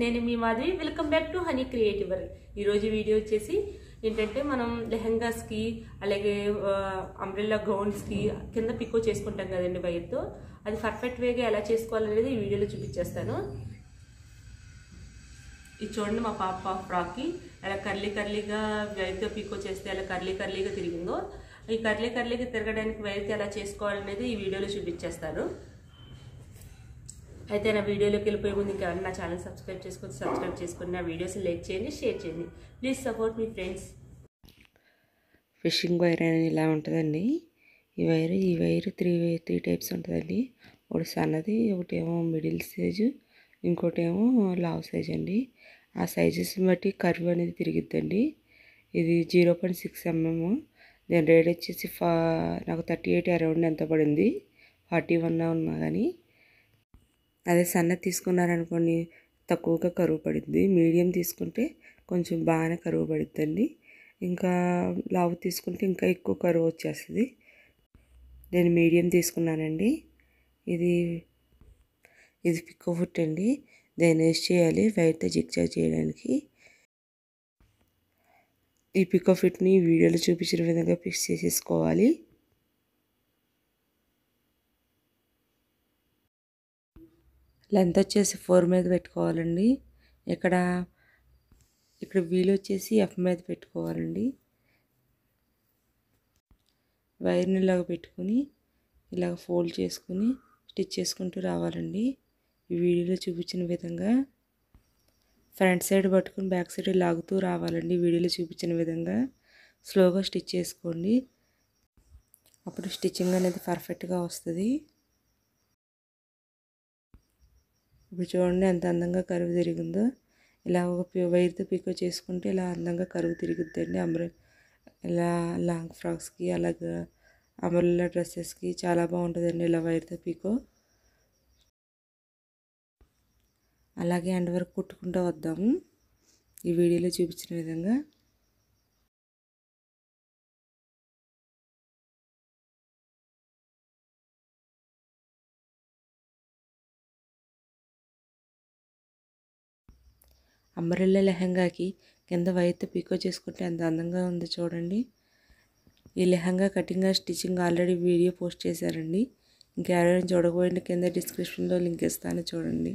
నేను మీ Madhavi welcome back to honey creative work ఈరోజు వీడియో వచ్చేసి ఏంటంటే మనం లెహంగాస్కి అలాగే అంబ్రెల్లా గౌన్స్కి కింద పికో చేసుకుంటాం కదండి వైర్తో అది పర్ఫెక్ట్ వేగా ఎలా చేసుకోవాలనేది ఈ వీడియోలో చూపించేస్తాను ఇది చూడండి మా పాప ఫ్రాక్కి ఎలా కర్లీ కర్లీగా వైర్తో పికో చేస్తే ఎలా కర్లీ కర్లీగా తిరిగిందో ఈ కర్లీ కర్లీగా తిరగడానికి వైర్తో ఎలా చేసుకోవాలనేది ఈ వీడియోలో చూపించేస్తాను అయితే నా వీడియోలోకి వెళ్ళిపోయే ముందు ఇంకా నా ఛానల్ సబ్స్క్రైబ్ చేసుకొని సబ్స్క్రైబ్ చేసుకొని నా వీడియోస్ లైక్ చేయండి షేర్ చేయండి ప్లీజ్ సపోర్ట్ మీ ఫ్రెండ్స్ ఫిషింగ్ వైర్ అనేది ఇలా ఉంటుందండి ఈ వైర్ ఈ వైర్ త్రీ త్రీ టైప్స్ ఉంటుందండి ఒకటి సన్నది ఒకటి ఏమో మిడిల్ సైజు ఇంకోటి ఏమో లావ్ సైజ్ అండి ఆ సైజెస్ని బట్టి కర్వ్ అనేది తిరిగిద్దండి ఇది జీరో పాయింట్ సిక్స్ ఎంఎం దాని రేట్ వచ్చేసి ఫా నాకు థర్టీ ఎయిట్ అరౌండ్ ఎంత పడింది ఫార్టీ వన్ ఉన్నా కానీ అదే సన్నది తీసుకున్నారనుకోండి తక్కువగా కరువు పడుద్ది మీడియం తీసుకుంటే కొంచెం బాగానే కరువు పడుద్దండి ఇంకా లావు తీసుకుంటే ఇంకా ఎక్కువ కరువు వచ్చేస్తుంది నేను మీడియం తీసుకున్నానండి ఇది ఇది పిక్కో ఫుట్ అండి దాన్ని వేస్ట్ చేయాలి వైర్తో జిక్చా చేయడానికి ఈ పికో ఫిట్ని వీడియోలో చూపించిన విధంగా ఫిక్స్ చేసేసుకోవాలి లెంత్ వచ్చేసి ఫోర్ మీద పెట్టుకోవాలండి ఇక్కడ ఇక్కడ వీలు వచ్చేసి ఎఫ్ మీద పెట్టుకోవాలండి వైర్ని ఇలాగ పెట్టుకుని ఇలాగ ఫోల్డ్ చేసుకుని స్టిచ్ చేసుకుంటూ రావాలండి ఈ వీడియోలో చూపించిన విధంగా ఫ్రంట్ సైడ్ పట్టుకుని బ్యాక్ సైడ్ లాగుతూ రావాలండి వీడియోలో చూపించిన విధంగా స్లోగా స్టిచ్ చేసుకోండి అప్పుడు స్టిచ్చింగ్ అనేది పర్ఫెక్ట్గా వస్తుంది ఇప్పుడు చూడండి ఎంత అందంగా కరువు తిరిగిందో ఇలా ఒక వైర్తో పికో చేసుకుంటే ఇలా అందంగా కరువు తిరుగుద్దండి అంబ్రె ఇలా లాంగ్ ఫ్రాక్స్కి అలాగే అంబ్రెల్లా డ్రెస్సెస్కి చాలా బాగుంటుందండి ఇలా వైర్తో పికో అలాగే ఎండ వరకు కుట్టుకుంటూ వద్దాము ఈ వీడియోలో చూపించిన విధంగా అంబరిల్ల లెహంగాకి కింద వైట్ పీకో చేసుకుంటే ఎంత అందంగా ఉంది చూడండి ఈ lehenga cutting stitching already video post చేశారండి ఇంకా ఎవరైనా చూడకపోయింటే కింద డిస్క్రిప్షన్లో లింక్ ఇస్తాను చూడండి